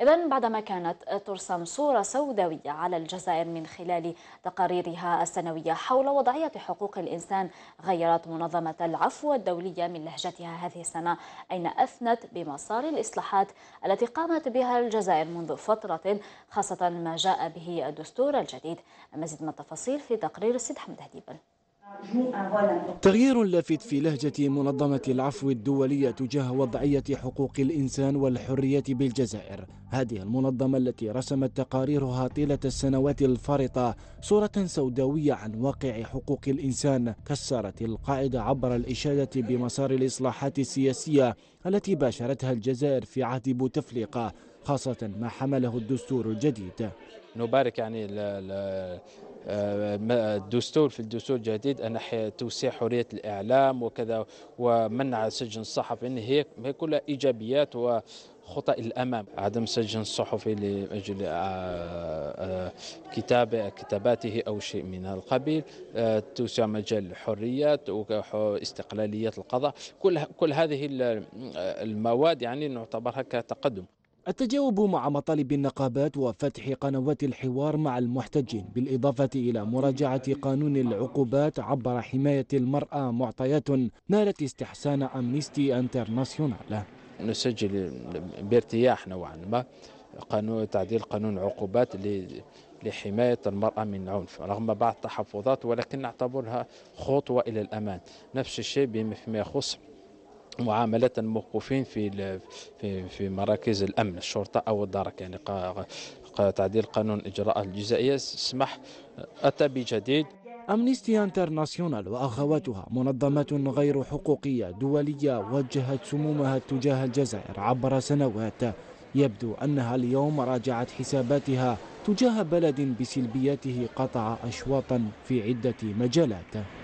إذا بعدما كانت ترسم صورة سوداوية على الجزائر من خلال تقاريرها السنوية حول وضعية حقوق الإنسان غيرت منظمة العفو الدولية من لهجتها هذه السنة أين أثنت بمسار الإصلاحات التي قامت بها الجزائر منذ فترة خاصة ما جاء به الدستور الجديد مزيد من التفاصيل في تقرير السيد حمد هديبل تغيير لافت في لهجة منظمة العفو الدولية تجاه وضعية حقوق الإنسان والحرية بالجزائر هذه المنظمة التي رسمت تقاريرها طيلة السنوات الفارطة صورة سوداوية عن واقع حقوق الإنسان كسرت القاعدة عبر الإشادة بمسار الإصلاحات السياسية التي باشرتها الجزائر في عهد بوتفليقة خاصة ما حمله الدستور الجديد نبارك يعني آه، الدستور في الدستور الجديد ان توسيع حريه الاعلام وكذا ومنع سجن الصحفي ان هي كلها ايجابيات و خطأ الأمام عدم سجن الصحفي لأجل آه، آه، كتاب كتاباته أو شيء من القبيل توسع مجال الحريات واستقلالية القضاء كل, كل هذه المواد يعني نعتبرها كتقدم التجاوب مع مطالب النقابات وفتح قنوات الحوار مع المحتجين بالإضافة إلى مراجعة قانون العقوبات عبر حماية المرأة معطيات نالت استحسان أمنيستي انترناسيونال نسجل بارتياح نوعا ما قانون تعديل قانون العقوبات لحماية المرأة من العنف رغم بعض التحفظات ولكن نعتبرها خطوة إلى الأمان نفس الشيء بما يخص معاملة موقوفين في في في مراكز الأمن الشرطة أو الدرك يعني تعديل قانون الإجراءات الجزائية سمح أتى بجديد أمنيستي انترناسيونال وأخواتها منظمات غير حقوقية دولية وجهت سمومها تجاه الجزائر عبر سنوات يبدو أنها اليوم راجعت حساباتها تجاه بلد بسلبياته قطع أشواطا في عدة مجالات